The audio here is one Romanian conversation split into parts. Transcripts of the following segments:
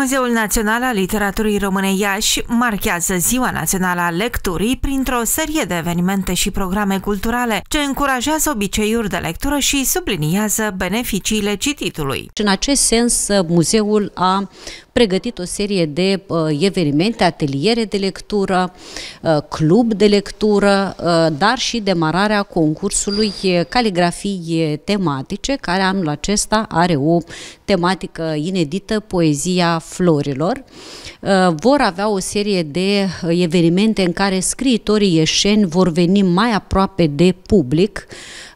Muzeul Național al Literaturii Române Iași marchează Ziua Națională a Lecturii printr-o serie de evenimente și programe culturale ce încurajează obiceiuri de lectură și subliniază beneficiile cititului. În acest sens, muzeul a pregătit o serie de uh, evenimente, ateliere de lectură, uh, club de lectură, uh, dar și demararea concursului caligrafii tematice, care anul acesta are o tematică inedită, poezia florilor. Vor avea o serie de evenimente în care scriitorii ieșeni vor veni mai aproape de public,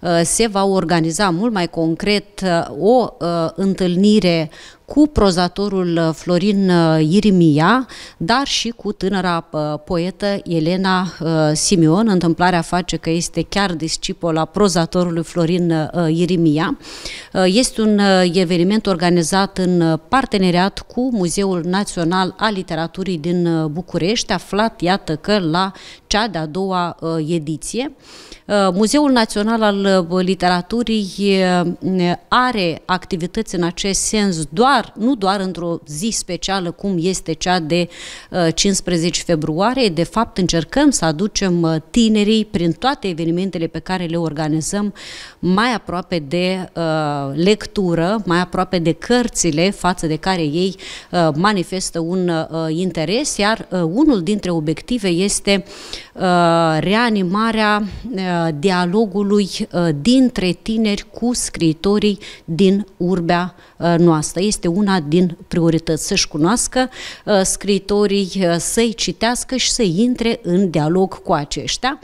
Uh, se va organiza mult mai concret uh, o uh, întâlnire cu prozatorul Florin Irimia, dar și cu tânăra poetă Elena Simion. Întâmplarea face că este chiar discipola prozatorului Florin Irimia. Este un eveniment organizat în parteneriat cu Muzeul Național al Literaturii din București, aflat, iată că, la cea de-a doua ediție. Muzeul Național al Uh, literaturii uh, are activități în acest sens doar, nu doar într-o zi specială cum este cea de 15 uh, februarie, de fapt încercăm să aducem tinerii prin toate evenimentele pe care le organizăm mai aproape de lectură, mai aproape de cărțile față de care ei manifestă un interes, iar unul dintre obiective este reanimarea dialogului Eh, dintre tineri cu scriitorii din urbea eh, noastră. Este una din priorități să-și cunoască eh, scriitorii, să-i citească și să intre în dialog cu aceștia.